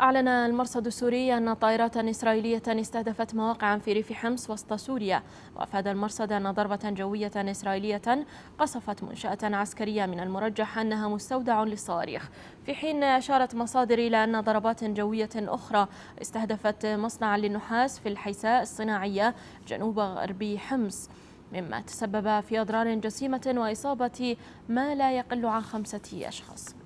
أعلن المرصد السوري أن طائرات إسرائيلية استهدفت مواقعا في ريف حمص وسط سوريا وأفاد المرصد أن ضربة جوية إسرائيلية قصفت منشأة عسكرية من المرجح أنها مستودع للصواريخ في حين أشارت مصادر إلى أن ضربات جوية أخرى استهدفت مصنعا للنحاس في الحيساء الصناعية جنوب غربي حمص مما تسبب في أضرار جسيمة وإصابة ما لا يقل عن خمسة أشخاص